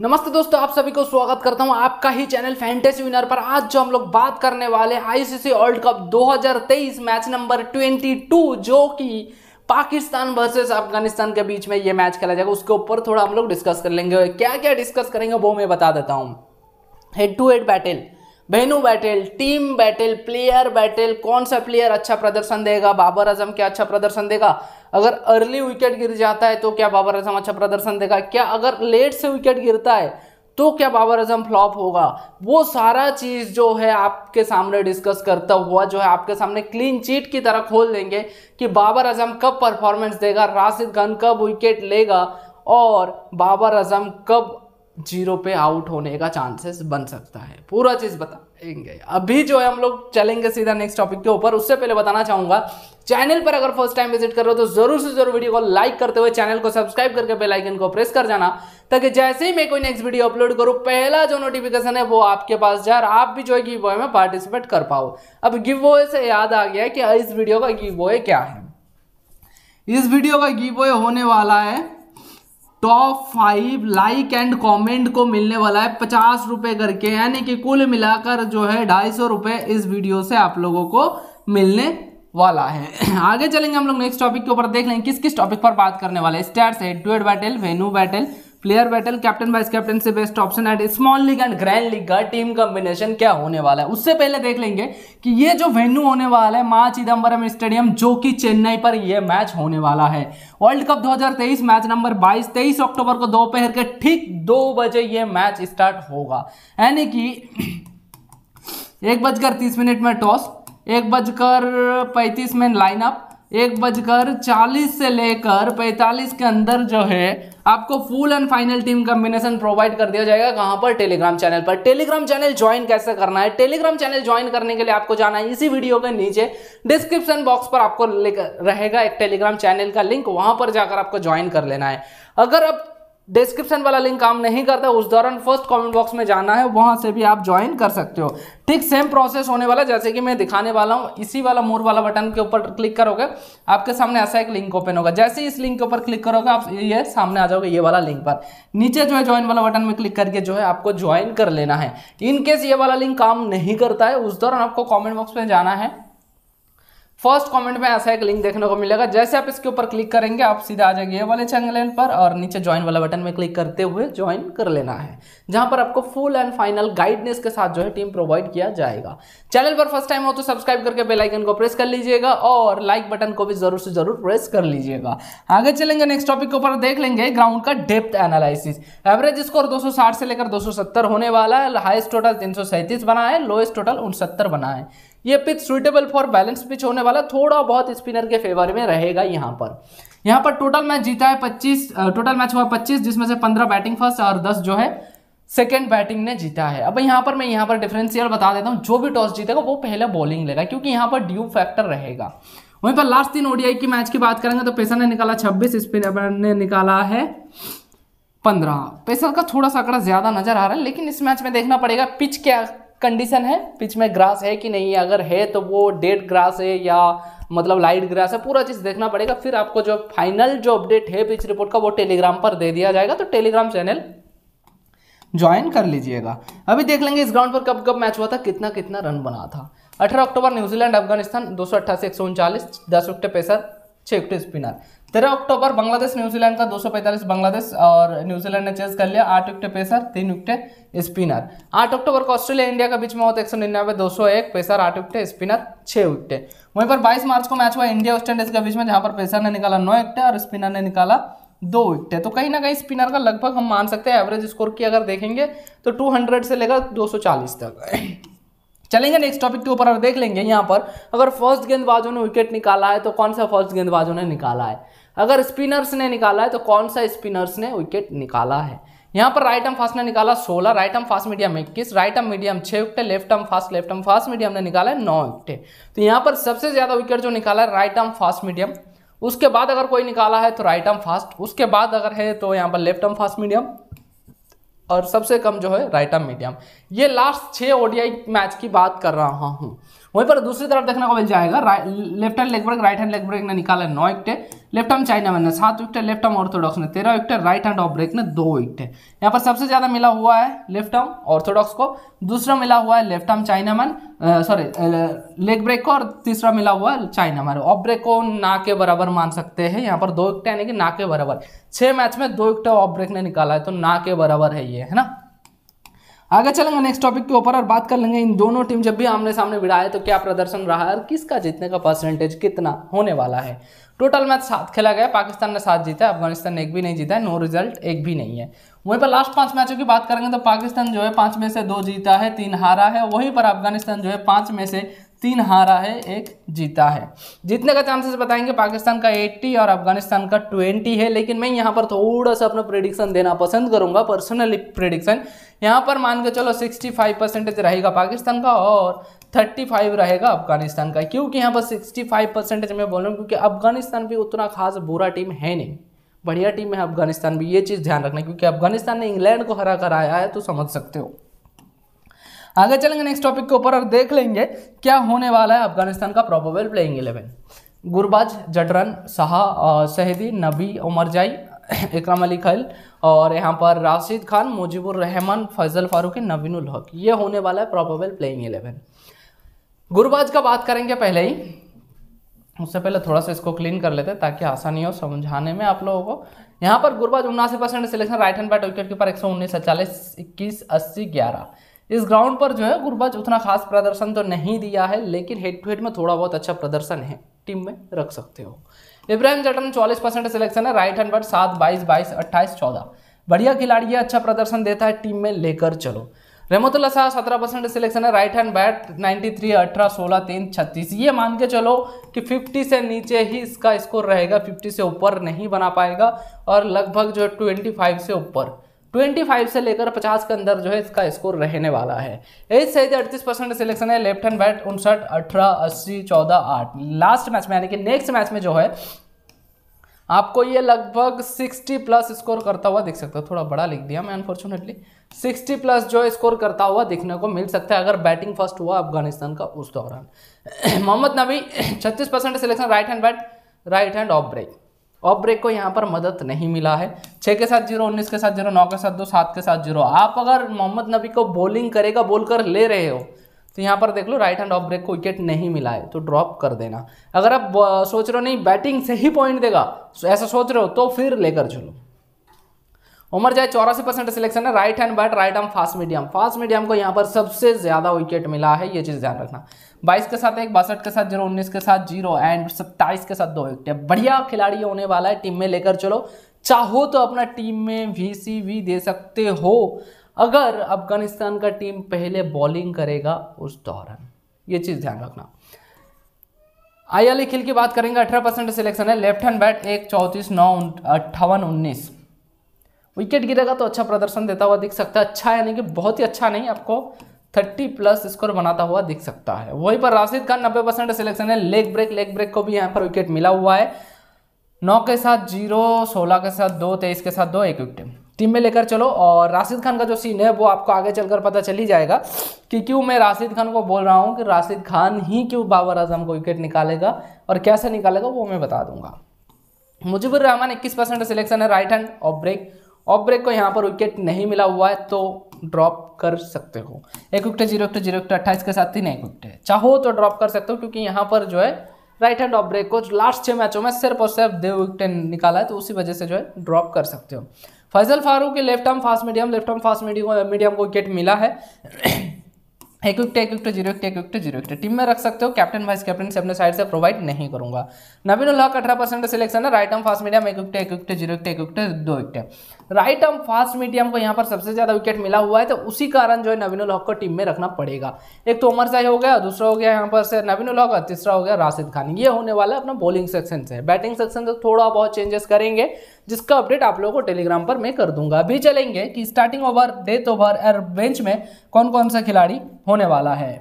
नमस्ते दोस्तों आप सभी को स्वागत करता हूं आपका ही चैनल फैंटेसी विनर पर आज जो हम लोग बात करने वाले ICC world cup 2023 match number 22 जो कि पाकिस्तान वर्सेस अफगानिस्तान के बीच में ये मैच खेला जाएगा उसके ऊपर थोड़ा हम लोग डिस्कस कर लेंगे क्या क्या डिस्कस करेंगे वो मैं बता देता हूँ head to head battle venue battle team battle player battle कौन सा प्लेयर अच्छा प्रदर्शन देगा बाबर आजम क्या अच्छा प्रदर्शन देगा अगर अर्ली विकेट गिर जाता है तो क्या बाबर आजम अच्छा प्रदर्शन देगा क्या अगर लेट से विकेट गिरता है तो क्या बाबर आजम फ्लॉप होगा वो सारा चीज़ जो है आपके सामने डिस्कस करता हुआ जो है आपके सामने क्लीन चीट की तरह खोल देंगे कि बाबर आजम कब परफॉर्मेंस देगा राशिद खान कब विकेट लेगा और बाबर आजम कब जीरो पे आउट होने का चांसेस बन सकता है पूरा चीज़ बताएंगे अभी जो है हम लोग चलेंगे सीधा नेक्स्ट टॉपिक के ऊपर उससे पहले बताना चाहूंगा चैनल पर अगर फर्स्ट टाइम विजिट कर रहे हो तो जरूर से जरूर वीडियो को लाइक करते हुए चैनल को सब्सक्राइब करके बेल आइकन को प्रेस कर जाना ताकि जैसे ही मैं कोई नेक्स्ट वीडियो अपलोड करूँ पहला जो नोटिफिकेशन है वो आपके पास जाए आप भी जो है गिव में पार्टिसिपेट कर पाओ अब गिव से याद आ गया कि इस वीडियो का गिव क्या है इस वीडियो का गिव होने वाला है top five like and comment को मिलने वाला है पचास रुपए करके यानी कि कुल मिलाकर जो है ढाई सौ रुपए इस वीडियो से आप लोगों को मिलने वाला है आगे चलेंगे हम लोग नेक्स्ट टॉपिक के ऊपर देख लेंगे किस किस टॉपिक पर बात करने वाले स्टैट्स है ट्वेट battle venue battle player battle captain vice captain से best option at small league and grand league का टीम कॉम्बिनेशन क्या होने वाला है उससे पहले देख लेंगे कि ये जो वेन्यू होने वाला है माँ चिदम्बरम स्टेडियम जो कि चेन्नई पर यह मैच होने वाला है वर्ल्ड कप 2023 मैच नंबर 22 23 अक्टूबर को दोपहर के ठीक दो बजे यह मैच स्टार्ट होगा यानी कि एक बजकर तीस मिनट में टॉस एक बजकर पैंतीस में लाइनअप एक बजकर चालीस से लेकर पैंतालीस के अंदर जो है आपको full and final team combination provide कर दिया जाएगा कहां पर टेलीग्राम चैनल पर टेलीग्राम चैनल ज्वाइन कैसे करना है टेलीग्राम चैनल ज्वाइन करने के लिए आपको जाना है इसी वीडियो के नीचे डिस्क्रिप्शन बॉक्स पर आपको रहेगा एक टेलीग्राम चैनल का लिंक वहां पर जाकर आपको ज्वाइन कर लेना है अगर आप डिस्क्रिप्शन वाला लिंक काम नहीं करता उस दौरान फर्स्ट कमेंट बॉक्स में जाना है वहाँ से भी आप ज्वाइन कर सकते हो ठीक सेम प्रोसेस होने वाला जैसे कि मैं दिखाने वाला हूँ इसी वाला मोर वाला बटन के ऊपर क्लिक करोगे आपके सामने ऐसा एक लिंक ओपन होगा जैसे ही इस लिंक के ऊपर क्लिक करोगे आप ये सामने आ जाओगे ये वाला लिंक पर नीचे जो है ज्वाइन वाला बटन में क्लिक करके जो है आपको ज्वाइन कर लेना है इनकेस ये वाला लिंक काम नहीं करता है उस दौरान आपको कॉमेंट बॉक्स में जाना है फर्स्ट कमेंट में ऐसा एक लिंक देखने को मिलेगा जैसे आप इसके ऊपर क्लिक करेंगे आप सीधा आ जाएंगे ये वाले चैनल पर और नीचे ज्वाइन वाला बटन में क्लिक करते हुए ज्वाइन कर लेना है जहां पर आपको फुल एंड फाइनल गाइडनेस के साथ जो है टीम प्रोवाइड किया जाएगा चैनल पर फर्स्ट टाइम हो तो सब्सक्राइब करके बेलाइकन को प्रेस कर लीजिएगा और लाइक बटन को भी जरूर से जरूर प्रेस कर लीजिएगा आगे चलेंगे नेक्स्ट टॉपिक के ऊपर देख लेंगे ग्राउंड का डेप्थ एनालिसिस एवरेज स्कोर दो से लेकर दो होने वाला है हाइस्ट टोटल तीन बना है लोएस्ट टोटल उनसत्तर बना है ये pitch suitable for balance pitch होने वाला थोड़ा बहुत स्पिनर के फेवर में रहेगा यहाँ पर यहाँ पर टोटल मैच जीता है 25 टोटल मैच हुआ 25 जिसमें से 15 बैटिंग फर्स्ट और 10 जो है सेकेंड बैटिंग ने जीता है अब यहाँ पर मैं यहाँ पर डिफरेंशियल बता देता हूँ जो भी टॉस जीतेगा वो पहले बॉलिंग लेगा क्योंकि यहाँ पर ड्यू फैक्टर रहेगा वहीं पर लास्ट तीन ओडीआई की मैच की बात करेंगे तो पेसर ने निकाला छब्बीस स्पिनर ने निकाला है पंद्रह पेसर का थोड़ा सा आंकड़ा ज़्यादा नजर आ रहा है लेकिन इस मैच में देखना पड़ेगा पिच क्या कंडीशन है पिच में ग्रास है कि नहीं है अगर है तो वो डेड ग्रास है या मतलब लाइट ग्रास है पूरा चीज़ देखना पड़ेगा फिर आपको जो फाइनल जो अपडेट है पिच रिपोर्ट का वो टेलीग्राम पर दे दिया जाएगा तो टेलीग्राम चैनल ज्वाइन कर लीजिएगा अभी देख लेंगे इस ग्राउंड पर कब कब मैच हुआ था कितना कितना रन बना था अठारह अक्टूबर न्यूजीलैंड अफगानिस्तान दो सौ अट्ठासी एक सौ उनचालीस दस विकटे पेसर छः विकेट स्पिनर तेरह अक्टूबर बांग्लादेश न्यूजीलैंड का 245 बांग्लादेश और न्यूजीलैंड ने चेस कर लिया आठ विकेट पेसर तीन विकेट स्पिनर आठ अक्टूबर को ऑस्ट्रेलिया इंडिया का बीच में होता एक सौ निन्यानवे दो सौ एक पेसर आठ विकेट स्पिनर छः विकेट वहीं पर 22 मार्च को मैच हुआ इंडिया वेस्ट इंडीज के बीच में जहां पर पेसर ने निकाला नौ विकेट और स्पिनर ने निकाला दो विकेट तो कहीं ना कहीं स्पिनर का लगभग हम मान सकते हैं एवरेज स्कोर की अगर देखेंगे तो टू से लेकर दो तक चलेंगे नेक्स्ट टॉपिक के ऊपर और देख लेंगे यहाँ पर अगर फर्स्ट गेंदबाजों ने विकेट निकाला है तो कौन सा फर्स्ट गेंदबाजों ने निकाला है अगर स्पिनर्स ने निकाला है तो कौन सा स्पिनर्स ने विकेट निकाला है यहाँ पर राइट आर्म फास्ट ने निकाला सोलह राइट आर्म फास्ट मीडियम इक्कीस राइट आर्म मीडियम छः विकटे left arm fast left arm fast medium ने निकाला है नौ विकटे तो यहाँ पर सबसे ज़्यादा विकेट जो निकाला है राइट आर्म फास्ट मीडियम उसके बाद अगर कोई निकाला है तो राइट आर्म फास्ट उसके बाद अगर है तो यहाँ पर लेफ्ट आर्म फास्ट मीडियम और सबसे कम जो है राइट आर्म मीडियम ये लास्ट छः ओडीआई मैच की बात कर रहा हूँ वहीं पर दूसरी तरफ देखने को मिल जाएगा left hand leg break right hand leg break ने निकाला नौ विकटें लेफ्ट आर्म चाइना मैन सात विकेट है लेफ्ट आर्म ऑर्थोडॉक्स ने तेरह wicket right hand off break ने दो विकेट है यहाँ पर सबसे ज़्यादा मिला हुआ है लेफ्ट आर्म ऑर्थोडॉक्स को दूसरा मिला हुआ है left arm chinaman sorry leg break को और तीसरा मिला हुआ है चाइना मैन ऑफ ब्रेक को ना के बराबर मान सकते हैं यहाँ पर दो विकेट यानी कि ना के बराबर छह मैच में दो विकेट ऑफ ब्रेक ने निकाला है तो ना के बराबर है ये है ना आगे चलेंगे नेक्स्ट टॉपिक के ऊपर और बात कर लेंगे इन दोनों टीम जब भी आमने सामने भिड़ा है तो क्या प्रदर्शन रहा है और किसका जीतने का परसेंटेज कितना होने वाला है टोटल मैच सात खेला गया पाकिस्तान ने सात जीता अफगानिस्तान ने एक भी नहीं जीता है नो रिजल्ट एक भी नहीं है वहीं पर लास्ट पांच मैचों की बात करेंगे तो पाकिस्तान जो है पांच में से दो जीता है तीन हारा है वहीं पर अफगानिस्तान जो है पांच में से तीन हारा है एक जीता है जीतने का चांसेस बताएंगे पाकिस्तान का 80 और अफगानिस्तान का 20 है लेकिन मैं यहाँ पर थोड़ा सा अपना प्रिडिक्शन देना पसंद करूँगा पर्सनली प्रिडिक्शन यहाँ पर मान के चलो 65 परसेंटेज रहेगा पाकिस्तान का और थर्टी फाइव रहेगा अफगानिस्तान का क्योंकि यहाँ पर सिक्सटी फाइव परसेंटेज मैं बोल रहा हूँ क्योंकि अफगानिस्तान भी उतना खास बुरा टीम है नहीं बढ़िया टीम है अफगानिस्तान भी ये चीज़ ध्यान रखना क्योंकि अफगानिस्तान ने इंग्लैंड को हरा कर आया है तो समझ सकते हो आगे चलेंगे नेक्स्ट टॉपिक के ऊपर और देख लेंगे क्या होने वाला है अफगानिस्तान का probable playing eleven Gurbaz Zadran Shah Shahidi Nabi Omarzai इकराम अली खल और यहाँ पर राशिद खान मुजीबुर रहमान फैजल फारूकी नवीनुल हक ये होने वाला है प्रोबेबल प्लेइंग इलेवन गुरुबाज का बात करेंगे पहले ही उससे पहले थोड़ा सा इसको क्लीन कर लेते हैं ताकि आसानी हो समझाने में आप लोगों को यहाँ पर गुरुबाज उन्नासी percent selection right hand bat wicket keeper एक सौ उन्नीस सैंतालीस इक्कीस अस्सी ग्यारह इस ग्राउंड पर जो है गुरुबाज उतना खास प्रदर्शन तो नहीं दिया है लेकिन हेड टू हेड में थोड़ा बहुत अच्छा प्रदर्शन है टीम में रख सकते हो इब्राहिम जटन चौलीस परसेंट सिलेक्शन है राइट हैंड बैट सात बाईस बाईस अट्ठाईस चौदह बढ़िया खिलाड़ी है अच्छा प्रदर्शन देता है टीम में लेकर चलो रहमतुल्ला शाह सत्रह परसेंट सिलेक्शन है राइट हैंड बैट 93 अठारह सोलह तीन छत्तीस ये मान के चलो कि 50 से नीचे ही इसका स्कोर रहेगा 50 से ऊपर नहीं बना पाएगा और लगभग जो है 25 से ऊपर 25 से लेकर 50 के अंदर जो है इसका स्कोर रहने वाला है एज सही अड़तीस परसेंट सिलेक्शन है लेफ्ट हैंड बैट उनसठ अठारह अस्सी चौदह आठ लास्ट मैच में यानी कि नेक्स्ट मैच में जो है आपको ये लगभग 60 प्लस स्कोर करता हुआ दिख सकता है थोड़ा बड़ा लिख दिया मैं अनफॉर्चुनेटली 60 प्लस जो स्कोर करता हुआ देखने को मिल सकता है अगर बैटिंग फर्स्ट हुआ अफगानिस्तान का उस दौरान Mohammad Nabi 36 percent selection right hand bat right hand off break off break को यहाँ पर मदद नहीं मिला है छः के साथ जीरो उन्नीस के साथ जीरो नौ के साथ दो सात के साथ जीरो आप अगर मोहम्मद नबी को बॉलिंग करेगा बोल कर ले रहे हो तो यहाँ पर देख लो राइट हैंड ऑफ ब्रेक को विकेट नहीं मिला है तो ड्रॉप कर देना अगर आप सोच रहे हो नहीं बैटिंग से ही पॉइंट देगा तो ऐसा सोच रहे हो तो फिर लेकर चलो उमर जाए चौरासी परसेंट सिलेक्शन है right hand bat right arm fast medium fast medium को यहाँ पर सबसे ज़्यादा विकेट मिला है ये चीज़ ध्यान रखना 22 के साथ एक बासठ के साथ जीरो उन्नीस के साथ जीरो एंड सत्ताईस के साथ दो विकेट बढ़िया खिलाड़ी होने वाला है टीम में लेकर चलो चाहो तो अपना टीम में वी सी वी दे सकते हो अगर अफगानिस्तान का टीम पहले बॉलिंग करेगा उस दौरान ये चीज़ ध्यान रखना आई खेल की बात करेंगे अठारह परसेंट सिलेक्शन है लेफ्ट हैंड बैट एक चौंतीस नौ अट्ठावन उन्नीस विकेट गिरेगा तो अच्छा प्रदर्शन देता हुआ दिख सकता है अच्छा यानी कि बहुत ही अच्छा नहीं आपको थर्टी प्लस स्कोर बनाता हुआ दिख सकता है वहीं पर राशिद खान नब्बे परसेंट सिलेक्शन है लेग ब्रेक लेग ब्रेक को भी यहाँ पर विकेट मिला हुआ है नौ के साथ जीरो सोलह के साथ दो तेईस के साथ दो एक विकेट टीम में लेकर चलो और राशिद खान का जो सीन है वो आपको आगे चलकर पता चल ही जाएगा कि क्यों मैं राशिद खान को बोल रहा हूँ कि राशिद खान ही क्यों बाबर आजम को विकेट निकालेगा और कैसे निकालेगा वो मैं बता दूंगा मुजीबुर रहमान इक्कीस परसेंट सिलेक्शन है right hand off break off break को यहाँ पर विकेट नहीं मिला हुआ है तो ड्रॉप कर सकते हो एक विकटे जीरो विकटे जीरो विकटे अट्ठाईस के साथ तीन एक विकटे चाहो तो ड्रॉप कर सकते हो क्योंकि यहाँ पर जो है राइट हैंड ऑफ ब्रेक को लास्ट छः मैचों में सिर्फ और सिर्फ दो विकटे निकाला है तो उसी वजह से जो है ड्रॉप कर सकते हो फैजल फारूक के left arm fast medium left arm fast medium medium को विकेट मिला है एक विकट एक विकट जीरो एक विकट जीरो विकट टीम में रख सकते हो कैप्टन वाइस कैप्टन से अपने साइड से प्रोवाइड नहीं करूंगा नबीन उल्लाह का अठारह परसेंट सिलेक्शन है राइट आर्म फास्ट मीडियम एक विकट एक विकट जीरो विकट एक विकट दो wicket right arm fast medium को यहाँ पर सबसे ज़्यादा विकेट मिला हुआ है तो उसी कारण जो है नवीन हॉक को टीम में रखना पड़ेगा एक तो उमर शाही हो गया दूसरा हो गया यहाँ पर से नवीन हॉक और तीसरा हो गया राशिद खान ये होने वाला है अपना बॉलिंग सेक्शन से बैटिंग सेक्शन से थोड़ा बहुत चेंजेस करेंगे जिसका अपडेट आप लोगों को टेलीग्राम पर मैं कर दूंगा अभी चलेंगे कि स्टार्टिंग ओवर डेथ ओवर और बेंच में कौन कौन सा खिलाड़ी होने वाला है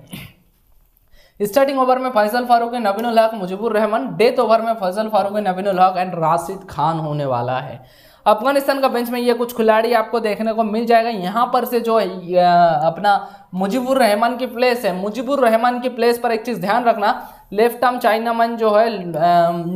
स्टार्टिंग ओवर में फैजल फारूक नबीन उल हक मुजीबुर रहमान डेथ ओवर में फैजल फारूक नबीन उल हक एंड राशिद खान होने वाला है अफगानिस्तान का बेंच में ये कुछ खिलाड़ी आपको देखने को मिल जाएगा यहाँ पर से जो अपना मुजीबुर रहमान की प्लेस है मुजीबुर रहमान की प्लेस पर एक चीज़ ध्यान रखना लेफ्ट आर्म चाइनामैन जो है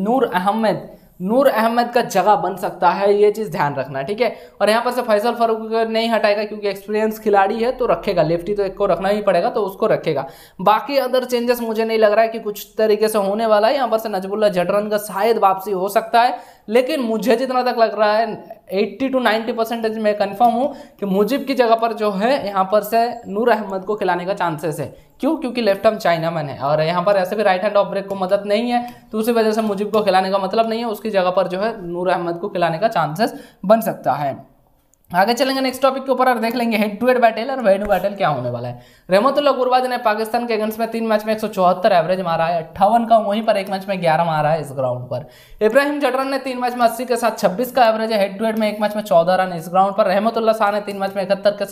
नूर अहमद नूर अहमद का जगह बन सकता है ये चीज़ ध्यान रखना ठीक है और यहाँ पर से फैसल फारूक नहीं हटाएगा क्योंकि एक्सपीरियंस खिलाड़ी है तो रखेगा लेफ्टी तो एक को रखना ही पड़ेगा तो उसको रखेगा बाकी अदर चेंजेस मुझे नहीं लग रहा है कि कुछ तरीके से होने वाला है यहाँ पर से नजबुल्ला जटरन का शायद वापसी हो सकता है लेकिन मुझे जितना तक लग रहा है एट्टी टू नाइन्टी परसेंटेज मैं कन्फर्म हूँ कि मुजिब की जगह पर जो है यहाँ पर से नूर अहमद को खिलाने का चांसेस है क्यों क्योंकि लेफ्ट हम चाइना मैन है और यहाँ पर ऐसे भी राइट हैंड ऑफ ब्रेक को मदद नहीं है तो उसी वजह से मुजिब को खिलाने का मतलब नहीं है उसकी जगह पर जो है नूर अहमद को खिलाने का चांसेस बन सकता है आगे चलेंगे नेक्स्ट टॉपिक के ऊपर और देख लेंगे हेड टू हेड बैटल और वेड बैटल क्या होने वाला है रहमतुल्ला गुरबाज ने पाकिस्तान के अगेंस्ट में तीन मैच में एक एवरेज मारा है अट्ठावन का वहीं पर एक मैच में ग्यारह मारा है इस ग्राउंड पर इब्राहिम जडरन ने तीन मैच में अस्सी के साथ छब्बीस का एवरेज है हेड टू हेड में एक मैच में चौदह रन इस ग्राउंड पर रहमतुल्ला शाह ने तीन मैच में इकहत्तर के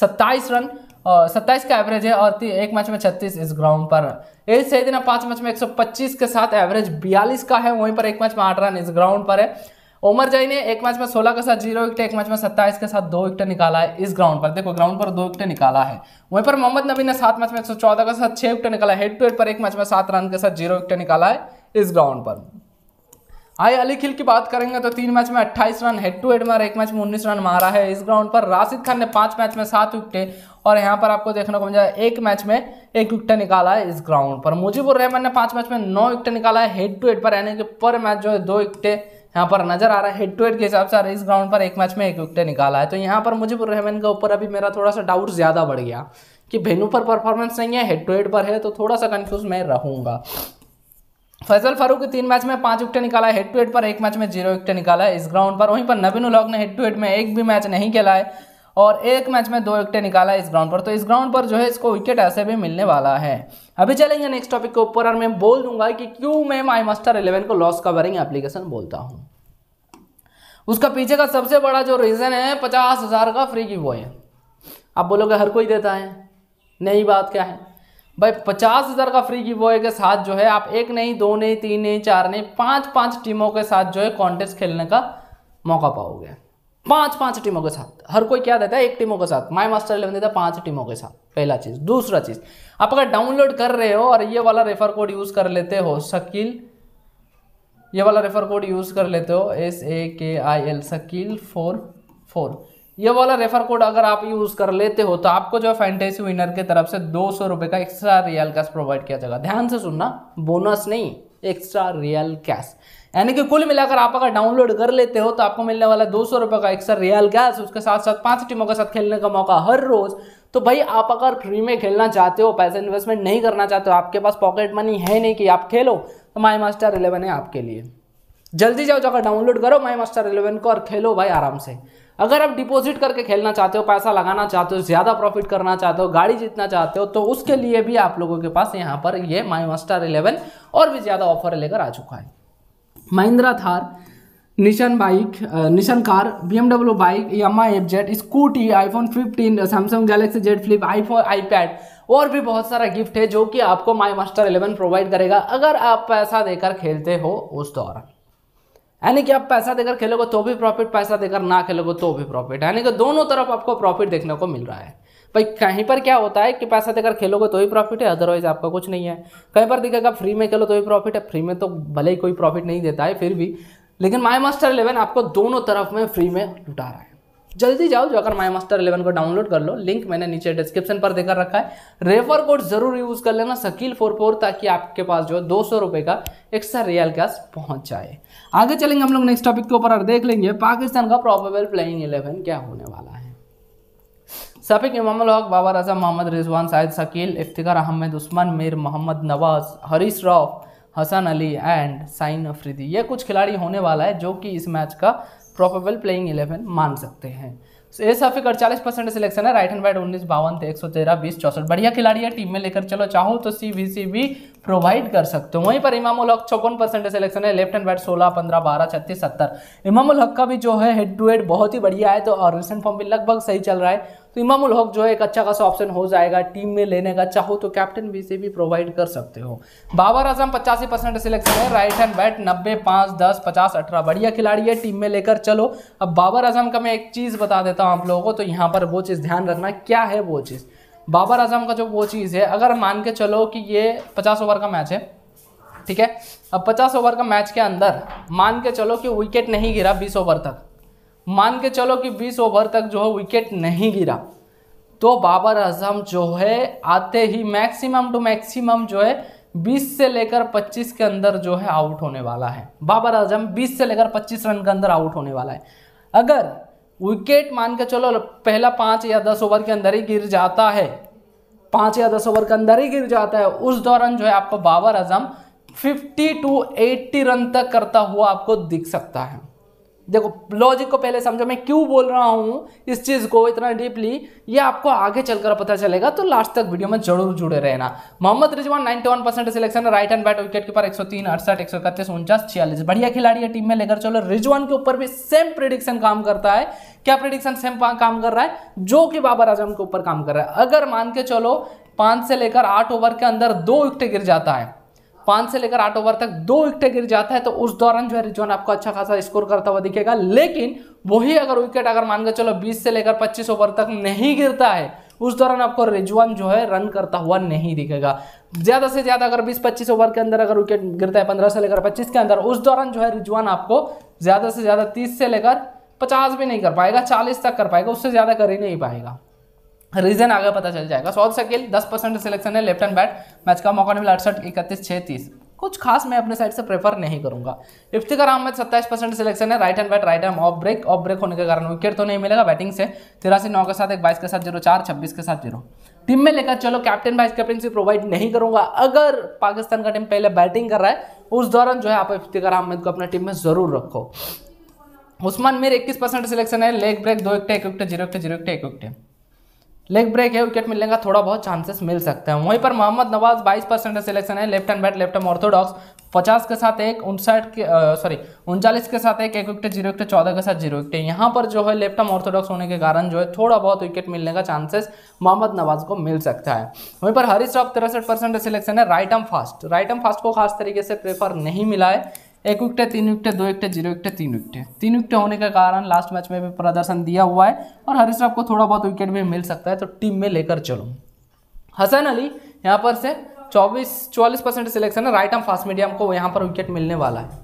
सत्ताईस रन और सत्ताईस का एवरेज है और एक मैच में छत्तीस इस ग्राउंड पर एज सही दिन पाँच मैच में पच्चीस के साथ एवरेज बयालीस का है वहीं पर एक मैच में आठ रन इस ग्राउंड पर है उमर जई ने एक मैच में सोलह के साथ जीरो विकेट एक मैच में सत्ताईस के साथ दो विकेट निकाला है इस ग्राउंड पर देखो ग्राउंड पर दो विकेट निकाला है वहीं पर मोहम्मद नबी ने सात मैच में चौदह के साथ छह विकेट निकाला हेड टू हेड पर एक मैच में सात रन के साथ जीरो विकेट निकाला है इस ग्राउंड पर आई अली खिल की बात करेंगे तो तीन मैच में 28 रन हेड टू हेड मारा एक मैच में 19 रन मारा है इस ग्राउंड पर राशिद खान ने पांच मैच में सात विकटे और यहाँ पर आपको देखने को मिल जाए एक मैच में एक विकेट निकाला है इस ग्राउंड पर मुजीबुर रहमान ने पांच मैच में नौ विकेट निकाला है हेड टू हेड पर यानी कि पर मैच जो है दो विकटे यहाँ पर नजर आ रहा है हेड टू हेड के हिसाब से इस ग्राउंड पर एक मैच में एक विकेट निकाला है तो यहाँ पर मुझे रहमान के ऊपर अभी मेरा थोड़ा सा डाउट ज़्यादा बढ़ गया कि भेनू पर परफॉर्मेंस नहीं है हेड टू हेड पर है तो थोड़ा सा कन्फ्यूज मैं रहूँगा फैजल फारूक के तीन मैच में पांच विकेट निकाला है हेड टू हेड पर एक मैच में जीरो विकेट निकाला है इस ग्राउंड पर वहीं पर नबीन उलॉक ने हेड टू हेड में एक भी मैच नहीं खेला है और एक मैच में दो विकेटें निकाला इस ग्राउंड पर तो इस ग्राउंड पर जो है इसको विकेट ऐसे भी मिलने वाला है अभी चलेंगे नेक्स्ट टॉपिक के ऊपर और मैं बोल दूंगा कि क्यों मैं माई मास्टर इलेवन को लॉस कवरिंग एप्लीकेशन बोलता हूँ उसका पीछे का सबसे बड़ा जो रीज़न है पचास हज़ार का फ्री की वो है आप बोलोगे हर कोई देता है नई बात क्या है भाई पचास हज़ार का फ्री गिवोए के साथ जो है आप एक नहीं दो नहीं तीन नहीं चार नहीं पांच पांच टीमों के साथ जो है कॉन्टेस्ट खेलने का मौका पाओगे पांच पांच टीमों के साथ हर कोई क्या देता है एक टीमों के साथ माई मास्टर इलेवन देता है पांच टीमों के साथ पहला चीज दूसरा चीज आप अगर डाउनलोड कर रहे हो और ये वाला रेफर कोड यूज कर लेते हो शकील ये वाला रेफर कोड यूज कर लेते हो S A K I L Shakeel four four ये वाला रेफर कोड अगर आप यूज कर लेते हो तो आपको जो है फैंटेसी विनर की तरफ से दो सौ रुपए का एक्स्ट्रा रियल कैश प्रोवाइड किया जाएगा ध्यान से सुनना बोनस नहीं एक्स्ट्रा रियल कैश यानी कि कुल मिलाकर आप अगर डाउनलोड कर लेते हो तो आपको मिलने वाला दो सौ रुपये का एक्स्ट्रा रियल गैस उसके साथ साथ पांच टीमों के साथ खेलने का मौका हर रोज़ तो भाई आप अगर फ्री में खेलना चाहते हो पैसे इन्वेस्टमेंट नहीं करना चाहते हो आपके पास पॉकेट मनी है नहीं कि आप खेलो तो माई मास्टर इलेवन है आपके लिए जल्दी जाओ जाकर डाउनलोड करो माई मास्टर इलेवन को और खेलो भाई आराम से अगर आप डिपॉजिट करके खेलना चाहते हो पैसा लगाना चाहते हो ज़्यादा प्रॉफिट करना चाहते हो गाड़ी जीतना चाहते हो तो उसके लिए भी आप लोगों के पास यहाँ पर ये माई मास्टर इलेवन और भी ज़्यादा ऑफर लेकर आ चुका है Mahindra Thar Nissan bike Nissan car BMW bike Yamaha F jet scooty iPhone fifteen Samsung Galaxy Z flip iPhone iPad और भी बहुत सारा गिफ्ट है जो कि आपको माई मास्टर एलेवन प्रोवाइड करेगा अगर आप पैसा देकर खेलते हो उस दौरान यानी कि आप पैसा देकर खेलोगे तो भी प्रॉफिट पैसा देकर ना खेलोगे तो भी प्रॉफिट यानी कि दोनों तरफ आपको प्रॉफिट देखने को मिल रहा है भाई कहीं पर क्या होता है कि पैसा देकर खेलोगे तो ही प्रॉफिट है अदरवाइज आपका कुछ नहीं है कहीं पर दिखेगा फ्री में खेलो तो ही प्रॉफिट है फ्री में तो भले ही कोई प्रॉफिट नहीं देता है फिर भी लेकिन माई मास्टर इलेवन आपको दोनों तरफ में फ्री में लुटा रहा है जल्दी जाओ जो अगर माई मास्टर इलेवन को डाउनलोड कर लो लिंक मैंने नीचे डिस्क्रिप्शन पर देकर रखा है रेफर कोड जरूर यूज़ कर लेना शकील फोर फोर ताकि आपके पास जो है दो सौ रुपये का एक्स्ट्रा रियल कैश पहुंच जाए आगे चलेंगे हम लोग नेक्स्ट टॉपिक के ऊपर देख लेंगे पाकिस्तान का प्रॉबेबल प्लेइंग इलेवन क्या होने वाला है सफिक इमाम बाबर अजम मोहम्मद रिजवान साहिद शकील इफ्तिकार अहमद उस्मान मीर मोहम्मद नवाज हरीश राव हसन अली एंड साइन अफरीदी ये कुछ खिलाड़ी होने वाला है जो कि इस मैच का प्रॉपेबल प्लेइंग इलेवन मान सकते हैं ये सफिक अड़चालीस परसेंट सिलेक्शन है राइट हैंड बैट उन्नीस बावन एक सौ तेरह बीस चौसठ बढ़िया खिलाड़ी है टीम में लेकर चलो चाहो तो सी वी सी भी प्रोवाइड कर सकते हो वहीं पर इमामुल हक चौवन परसेंट सिलेक्शन है लेफ्ट एंड बैट सोलह पंद्रह बारह छत्तीस सत्तर इमामुल हक का भी जो है हेड टू हेड बहुत ही बढ़िया है तो और रिसेंट फॉर्म भी लगभग सही चल रहा है तो इमामुल हक जो है एक अच्छा खासा ऑप्शन हो जाएगा टीम में लेने का चाहो तो कैप्टन भी से भी प्रोवाइड कर सकते हो बाबर आजम पचासी परसेंट सिलेक्शन है राइट हैंड बैट नब्बे पाँच दस पचास अठारह बढ़िया खिलाड़ी है टीम में लेकर चलो अब बाबर आजम का मैं एक चीज़ बता देता हूँ आप लोगों को तो यहाँ पर वो चीज़ ध्यान रखना क्या है वो चीज़ बाबर आजम का जो वो चीज़ है अगर मान के चलो कि ये पचास ओवर का मैच है ठीक है अब पचास ओवर का मैच के अंदर मान के चलो कि विकेट नहीं गिरा बीस ओवर तक मान के चलो कि बीस ओवर तक जो है विकेट नहीं गिरा तो बाबर आजम जो है आते ही मैक्सिमम टू मैक्सिमम जो है 20 से लेकर 25 के अंदर जो है आउट होने वाला है बाबर आजम 20 से लेकर 25 रन के अंदर आउट होने वाला है अगर विकेट मान के चलो पहला पाँच या दस ओवर के अंदर ही गिर जाता है पाँच या दस ओवर के अंदर ही गिर जाता है उस दौरान जो है आपका बाबर आजम 50 टू 80 रन तक करता हुआ आपको दिख सकता है देखो लॉजिक को पहले समझो मैं क्यों बोल रहा हूँ इस चीज़ को इतना डीपली ये आपको आगे चलकर पता चलेगा तो लास्ट तक वीडियो में जरूर जुड़े रहना Mohammad Rizwan 91 percent selection right hand bat wicket keeper तीन अड़सठ एक सौ इकतीस उनचास छियालीस बढ़िया खिलाड़ी है टीम में लेकर चलो रिजवान के ऊपर भी सेम प्रिडिक्शन काम करता है क्या प्रिडिक्शन सेम काम कर रहा है जो कि बाबर आजम के ऊपर काम कर रहा है अगर मान के चलो पाँच से लेकर आठ ओवर के अंदर दो विकेट गिर जाता है पाँच से लेकर आठ ओवर तक दो विकेट गिर जाता है तो उस दौरान जो है रिजवान आपको अच्छा खासा स्कोर करता हुआ दिखेगा लेकिन वही अगर विकेट अगर मान के चलो बीस से लेकर पच्चीस ओवर तक नहीं गिरता है उस दौरान आपको रिजवान जो है रन करता हुआ नहीं दिखेगा ज़्यादा से ज़्यादा अगर 20-25 ओवर के अंदर अगर विकेट गिरता है 15 से लेकर 25 के अंदर उस दौरान जो है रिजवान आपको ज़्यादा से ज़्यादा 30 से लेकर 50 भी नहीं कर पाएगा 40 तक कर पाएगा उससे ज़्यादा कर ही नहीं पाएगा रीजन आगे पता चल जाएगा सौ शकील दस परसेंट सिलेक्शन है लेफ्ट एंड बैट मैच का मौका मिला अड़सठ इकतीस छः तीस कुछ खास मैं अपने साइड से प्रेफर नहीं करूंगा इफ्तिकार अहमद सत्ताईस परसेंट सिलेक्शन है right hand bat right hand off break off break होने के कारण विकेट तो नहीं मिलेगा बैटिंग से तिरासी नौ के साथ एक बाईस के साथ जीरो चार छब्बीस के साथ जीरो टीम में लेकर चलो कैप्टन वाइस कैप्टनसी प्रोवाइड नहीं करूंगा अगर पाकिस्तान का टीम पहले बैटिंग कर रहा है उस दौरान जो है आप इफ्तिकार अहमद को अपने टीम में ज़रूर रखो उस्मान मीर इक्कीस परसेंट सिलेक्शन है लेग ब्रेक दो एक जीरो जीरो एक लेग ब्रेक है विकेट मिलने का थोड़ा बहुत चांसेस मिल सकते हैं वहीं पर मोहम्मद नवाज 22 परसेंट सिलेक्शन है left hand bat left hand orthodox 50 के साथ एक उनसठ के सॉरी उनचालीस के साथ एक एक विकेट जीरो विकेट चौदह के साथ जीरो विकेट यहाँ पर जो है लेफ्ट हैंड ऑर्थोडॉक्स होने के कारण जो है थोड़ा बहुत विकेट मिलने का चांसेस मोहम्मद नवाज को मिल सकता है वहीं पर हरीश राव तिरसठ परसेंट सिलेक्शन है right arm fast right hand fast को खास तरीके से प्रेफर नहीं मिला है एक है तीन विकटे दो विकटे जीरो है तीन विकटे तीन विकटे होने के कारण लास्ट मैच में भी प्रदर्शन दिया हुआ है और हरीश राव को थोड़ा बहुत विकेट भी मिल सकता है तो टीम में लेकर चलो हसन अली यहाँ पर से चौबीस चौवालीस परसेंट सिलेक्शन है राइट आर्म फास्ट मीडियम को यहाँ पर विकेट मिलने वाला है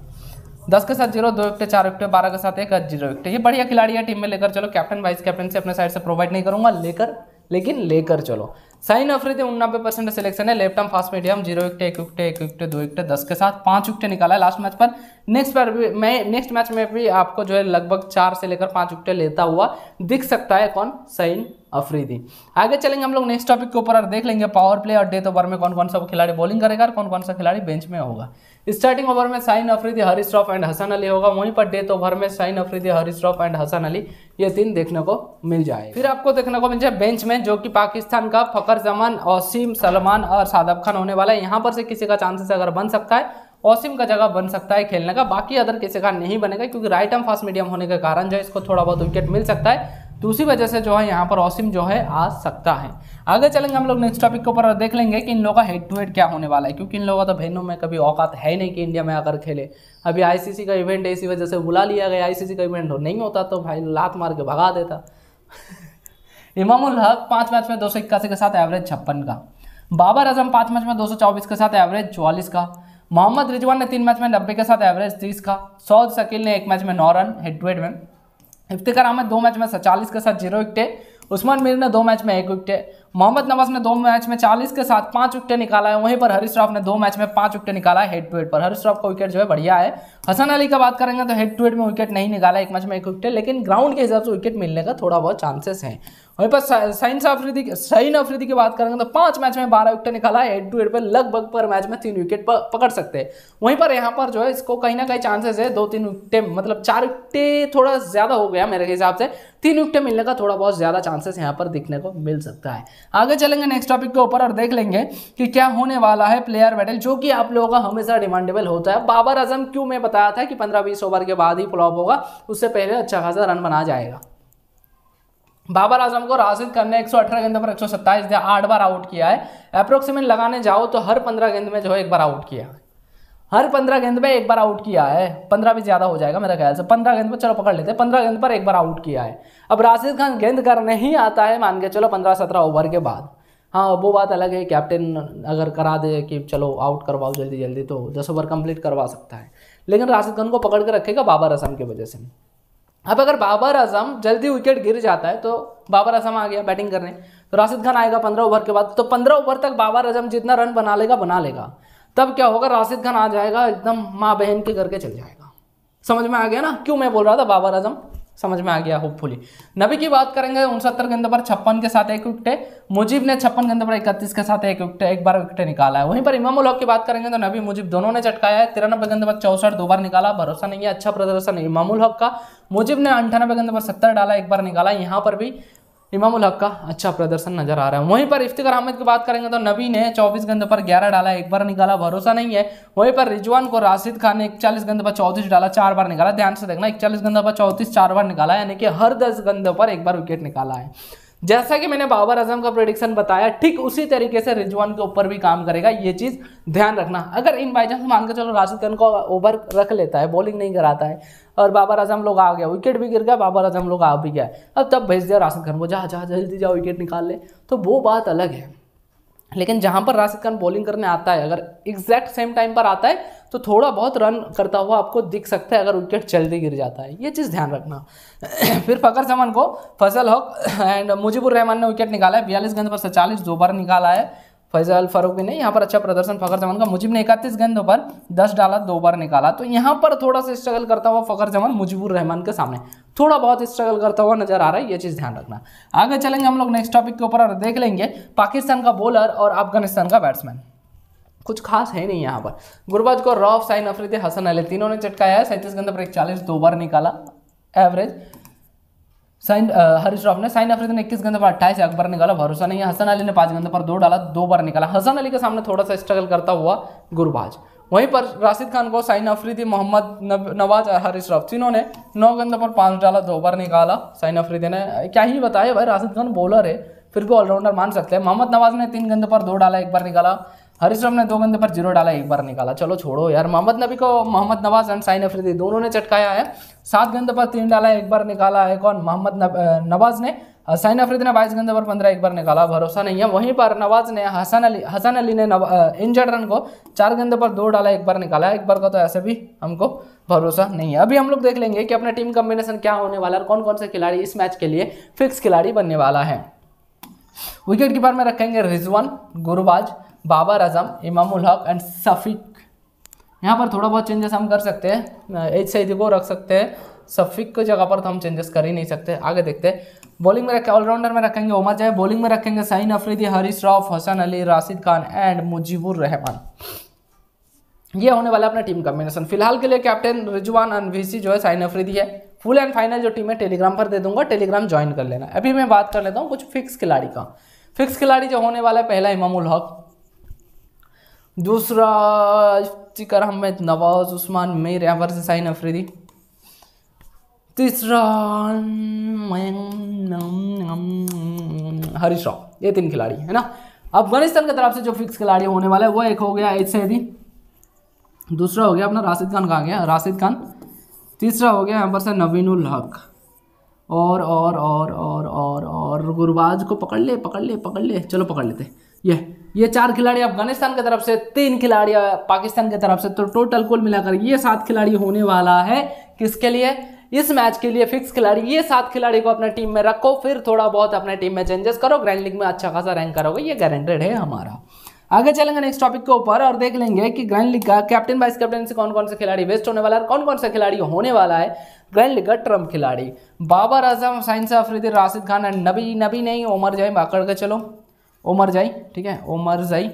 दस के साथ जीरो दो विकेट चार विकेट बारह के साथ एक जीरो विकेट ये बढ़िया खिलाड़ी है टीम में लेकर चलो कैप्टन वाइस कैप्टन से अपने साइड से प्रोवाइड नहीं करूंगा लेकर लेकिन लेकर चलो साइन अफ्रीदी उन्नबे परसेंट सिलेक्शन है लेफ्ट फास्ट मीडियम जीरो विकटे एक विकटे एक विकटे दो विकटे दस के साथ पांच विकटे निकाला है लास्ट मैच पर नेक्स्ट पर भी मैं नेक्स्ट मैच में भी आपको जो है लगभग चार से लेकर पांच विकटे लेता हुआ दिख सकता है कौन साइन अफरीदी आगे चलेंगे हम लोग नेक्स्ट टॉपिक के ऊपर और देख लेंगे पावर प्ले और डेथ ओवर तो में कौन कौन सा खिलाड़ी बॉलिंग करेगा और कौन कौन सा खिलाड़ी बेंच में होगा स्टार्टिंग ओवर में साइन अफरीदी हरी श्रॉफ एंड हसन अली होगा वहीं पर डेथ ओवर में साइन अफरीदी हरी श्रॉफ एंड हसन अली ये तीन देखने को मिल जाए फिर आपको देखने को मिल जाए बेंच में जो कि पाकिस्तान का फकर जमान ओसीम सलमान और सादब खान होने वाला है यहाँ पर से किसी का चांसेस अगर बन सकता है ओसिम का जगह बन सकता है खेलने का बाकी अदर किसी का नहीं बनेगा क्योंकि राइट एम फास्ट मीडियम होने के कारण जो इसको थोड़ा बहुत विकेट मिल सकता है तो उसी वजह से जो है यहाँ पर ऑसिम जो है आ सकता है आगे चलेंगे हम लोग नेक्स्ट टॉपिक के ऊपर देख लेंगे कि इन लोगों का हेड टू हेड क्या होने वाला है क्योंकि इन लोगों का तो भेनों में कभी औकात है नहीं कि इंडिया में आकर खेले अभी आईसीसी का इवेंट है इसी वजह से बुला लिया गया आईसीसी का इवेंट हो नहीं होता तो भाई लात मार के भगा देता इमामुल हक पाँच मैच में दो के साथ एवरेज छप्पन का बाबर अजम पाँच मैच में दो के साथ एवरेज चौवालीस का मोहम्मद रिजवान ने तीन मैच में नब्बे के साथ एवरेज तीस का सौद शकील ने एक मैच में नौ रन हेड टू हेड में इफ्तिकार अहमद दो मैच में सैंतालीस के साथ जीरो विकटे उस्मान मीर ने दो मैच में एक विकटे मोहम्मद नवाज ने दो मैच में चालीस के साथ पांच विकटे निकाला है वहीं पर हरीश श्रॉफ ने दो मैच में पांच विकटे निकाला है हेड टू हेड पर हरीश श्रॉफ का विकेट जो है बढ़िया है हसन अली का बात करेंगे तो हेड टू हेड में विकेट नहीं निकाला एक मैच में एक विकेट लेकिन ग्राउंड के हिसाब से विकेट मिलने का थोड़ा बहुत चांसेस है वहीं पर साइन अफ्रीदी शाहीन अफ्रीदी की बात करेंगे तो पांच मैच में बारह विकेट निकाला है हेड टू हेड पर लगभग पर मैच में तीन विकेट पकड़ सकते हैं वहीं पर यहाँ पर जो है इसको कहीं ना कहीं चांसेस है दो तीन विकटे मतलब चार विकटे थोड़ा ज़्यादा हो गया मेरे हिसाब से तीन विकटे मिलने का थोड़ा बहुत ज़्यादा चांसेस यहाँ पर दिखने को मिल सकता है आगे चलेंगे नेक्स्ट टॉपिक के ऊपर और देख लेंगे कि क्या होने वाला है प्लेयर बैटल जो कि आप लोगों का हमेशा डिमांडेबल होता है बाबर आजम क्यों मैं बताया था कि पंद्रह बीस ओवर के बाद ही फ्लॉप होगा उससे पहले अच्छा खासा रन बना जाएगा बाबर आजम को राशिद करने सौ 118 गेंद पर सौ सत्ताईस आठ बार आउट किया है अप्रोक्सीमेट लगाने जाओ तो हर पंद्रह गेंद में जो है एक बार आउट किया है हर पंद्रह गेंद में एक बार आउट किया है पंद्रह भी ज़्यादा हो जाएगा मेरा ख्याल से पंद्रह गेंद पर चलो पकड़ लेते हैं पंद्रह गेंद पर एक बार आउट किया है अब राशिद खान गेंद करने ही आता है मान के चलो पंद्रह सत्रह ओवर के बाद हाँ वो बात अलग है कैप्टन अगर करा दे कि चलो आउट करवाओ जल्दी जल्दी तो दस ओवर कंप्लीट करवा सकता है लेकिन राशिद खान को पकड़ के रखेगा बाबर आजम की वजह से अब अगर बाबर आजम जल्दी विकेट गिर जाता है तो बाबर आजम आ गया बैटिंग करने तो राशिद खान आएगा पंद्रह ओवर के बाद तो पंद्रह ओवर तक बाबर आजम जितना रन बना लेगा बना लेगा तब क्या होगा राशिद खान आ जाएगा एकदम माँ बहन के घर के चल जाएगा समझ में आ गया ना क्यों मैं बोल रहा था बाबर आजम समझ में आ गया होपफुली नबी की बात करेंगे उनसत्तर गेंद पर छप्पन के साथ एक विकटे मुजीब ने छप्पन गेंद पर इकतीस के साथ एक विकटे एक बार विकटे निकाला है वहीं पर इमाम हक की बात करेंगे तो नबी मुजीब दोनों ने चटकाया है तिरानबे गेंद पर चौसठ दो बार निकाला भरोसा नहीं है अच्छा प्रदर्शन इमामुल हक का मुजीब ने अंठानबे गेंद पर सत्तर डाला एक बार निकाला यहाँ पर भी इमामुल हक का अच्छा प्रदर्शन नजर आ रहा है वहीं पर इफ्तिकार अहमद की बात करेंगे तो नबी ने 24 गेंद पर 11 डाला एक बार निकाला भरोसा नहीं है वहीं पर रिजवान को राशिद खान ने इकचालीस गेंद पर चौतीस डाला चार बार निकाला ध्यान से देखना इकचालीस गेंद पर चौतीस चार बार निकाला यानी कि हर दस गेंद पर एक बार विकेट निकाला है जैसा कि मैंने बाबर आजम का प्रोडिक्शन बताया ठीक उसी तरीके से रिजवान के ऊपर भी काम करेगा ये चीज़ ध्यान रखना अगर इन बाई चांस मान के चलो राशिद खान को ओवर रख लेता है बॉलिंग नहीं कराता है और बाबर आजम लोग आ गया विकेट भी गिर गया बाबर आजम लोग आ भी गया अब तब भेज दिया राशिद खान को जहाँ जहाँ जल्दी जाओ विकेट निकाल ले तो वो बात अलग है लेकिन जहाँ पर राशिद खान बॉलिंग करने आता है अगर एग्जैक्ट सेम टाइम पर आता है तो थोड़ा बहुत रन करता हुआ आपको दिख सकता है अगर विकेट जल्दी गिर जाता है ये चीज़ ध्यान रखना फिर फकर समन को फजल हक एंड मुजीबुर रहमान ने विकेट निकाला है बयालीस गेंद पर सैंतालीस दो बार निकाला है फैजल फारूकी ने यहाँ पर अच्छा प्रदर्शन फ़खर जमान का मुजिब ने इकतीस गेंदों पर दस डाला दो बार निकाला तो यहाँ पर थोड़ा सा स्ट्रगल करता हुआ फ़खर जमान मुजिबुर रहमान के सामने थोड़ा बहुत स्ट्रगल करता हुआ नजर आ रहा है ये चीज़ ध्यान रखना आगे चलेंगे हम लोग नेक्स्ट टॉपिक के ऊपर और देख लेंगे पाकिस्तान का बॉलर और अफगानिस्तान का बैट्समैन कुछ खास है नहीं यहाँ पर गुरबाज को रॉफ साइन अफरीदी हसन अली तीनों ने चटकाया है सैंतीस गेंदों पर एक चालीस दो बार निकाला एवरेज साइन हरीश राव ने साइन अफरीदी ने इक्कीस गेंद पर अट्ठाईस अकबर निकाला भरोसा नहीं है हसन अली ने पांच गेंद पर दो डाला दो बार निकाला हसन अली के सामने थोड़ा सा स्ट्रगल करता हुआ गुरबाज वहीं पर राशिद खान को साइन अफरीदी मोहम्मद नवाज हरीश राव तीनों ने नौ गेंद पर पांच डाला दो बार निकाला साइन अफरीदी ने क्या ही बताया भाई राशिद खान बॉलर है फिर भी ऑलराउंडर मान सकते हैं मोहम्मद नवाज ने तीन गेंद पर दो डाला एक बार निकाला हरीश राम ने दो गेंदे पर जीरो डाला एक बार निकाला चलो छोड़ो यार मोहम्मद नबी को मोहम्मद नवाज एंड साइन अफरीदी दोनों ने चटकाया है सात गंदे पर तीन डाला एक बार निकाला है कौन मोहम्मद नवाज ने साइन अफरीदी ने बाईस गंदे पर पंद्रह एक बार निकाला भरोसा नहीं है वहीं पर नवाज ने हसन अली हसन अली ने इंजर्ड रन को चार गेंदों पर दो डाला एक बार निकाला एक बार का तो ऐसे भी हमको भरोसा नहीं है अभी हम लोग देख लेंगे कि अपना टीम कॉम्बिनेशन क्या होने वाला है और कौन कौन से खिलाड़ी इस मैच के लिए फिक्स खिलाड़ी बनने वाला है विकेट कीपर में रखेंगे रिजवान गुरुबाज बाबर आजम इमामुल हक एंड सफ़ीक यहाँ पर थोड़ा बहुत चेंजेस हम कर सकते हैं एच सईदी को रख सकते हैं सफ़ीक की जगह पर तो हम चेंजेस कर ही नहीं सकते आगे देखते बॉलिंग में रखें ऑलराउंडर में रखेंगे उमर जय बॉलिंग में रखेंगे साइन अफरीदी हरीश राव हसन अली राशिद खान एंड मुजीबुर रहमान ये होने वाला अपना टीम कम्बिनेशन फिलहाल के लिए कैप्टन रिजवान अनवीसी जो है साइन अफरीदी है फुल एंड फाइनल जो टीम है टेलीग्राम पर दे दूंगा टेलीग्राम ज्वाइन कर लेना अभी मैं बात कर लेता हूँ कुछ फिक्स खिलाड़ी का फिक्स खिलाड़ी जो होने वाला है पहला इमामुल हक दूसरा इफ्तिकार अहमद नवाज उस्मान मेर यहाँ पर साइन अफरीदी तीसरा हरीश राव ये तीन खिलाड़ी है ना अफगानिस्तान की तरफ से जो फिक्स खिलाड़ी होने वाला है वो एक हो गया एच सैदी दूसरा हो गया अपना राशिद खान कहाँ गया राशिद खान तीसरा हो गया यहाँ पर से नवीनुल हक और और और और और और गुरबाज को पकड़ ले पकड़ ले पकड़ ले चलो पकड़ लेते ये ये चार खिलाड़ी अफगानिस्तान की तरफ से तीन खिलाड़ी पाकिस्तान की तरफ से तो टोटल कुल मिलाकर ये सात खिलाड़ी होने वाला है किसके लिए इस मैच के लिए फिक्स खिलाड़ी ये सात खिलाड़ी को अपने टीम में रखो फिर थोड़ा बहुत अपने टीम में चेंजेस करो ग्रैंड लीग में अच्छा खासा रैंक करोगे ये गारंटेड है हमारा आगे चलेंगे नेक्स्ट टॉपिक के ऊपर और देख लेंगे कि ग्रैंड लीग का कैप्टन वाइस कैप्टन से कौन कौन सा खिलाड़ी वेस्ट होने वाला है कौन कौन सा खिलाड़ी होने वाला है ग्रैंड लीग का ट्रम्प खिलाड़ी बाबर आजम साइंस अफरीदी राशिद खान एंड नबी नबी नहीं ओमर जाई माकड़ के चलो ओमर जाई ठीक है ओमर जाई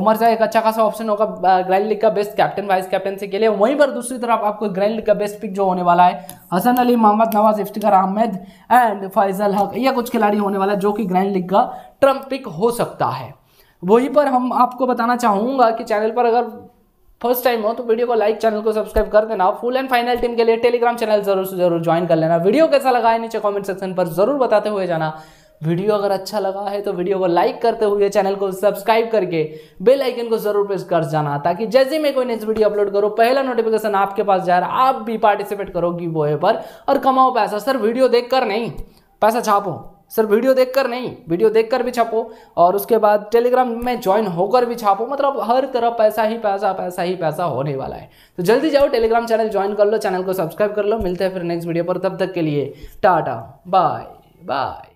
ओमर जाई एक अच्छा खासा ऑप्शन होगा ग्रैंड लीग का बेस्ट कैप्टन वाइस कैप्टन के लिए वहीं पर दूसरी तरफ आपको ग्रैंड लीग का बेस्ट पिक जो होने वाला है हसन अली मोहम्मद नवाज इफ्तिकार अहमद एंड फैजल हक यह कुछ खिलाड़ी होने वाला है जो कि ग्रैंड लीग का ट्रम्प पिक हो सकता है वहीं पर हम आपको बताना चाहूँगा कि चैनल पर अगर फर्स्ट टाइम हो तो वीडियो को लाइक चैनल को सब्सक्राइब कर देना फुल एंड फाइनल टीम के लिए टेलीग्राम चैनल जरूर से जरूर ज्वाइन कर लेना वीडियो कैसा लगा है नीचे कमेंट सेक्शन पर जरूर बताते हुए जाना वीडियो अगर अच्छा लगा है तो वीडियो को लाइक करते हुए चैनल को सब्सक्राइब करके बेल आइकन को जरूर प्रेस कर जाना ताकि जैसे मैं कोई नेक्स्ट वीडियो अपलोड करूँ पहला नोटिफिकेशन आपके पास जा रहा आप भी पार्टिसिपेट करो गिव पर और कमाओ पैसा सर वीडियो देख कर नहीं पैसा छापो सर वीडियो देखकर नहीं वीडियो देखकर भी छापो और उसके बाद टेलीग्राम में ज्वाइन होकर भी छापो मतलब हर तरफ पैसा ही पैसा पैसा ही पैसा होने वाला है तो जल्दी जाओ टेलीग्राम चैनल ज्वाइन कर लो चैनल को सब्सक्राइब कर लो मिलते हैं फिर नेक्स्ट वीडियो पर तब तक के लिए टाटा बाय बाय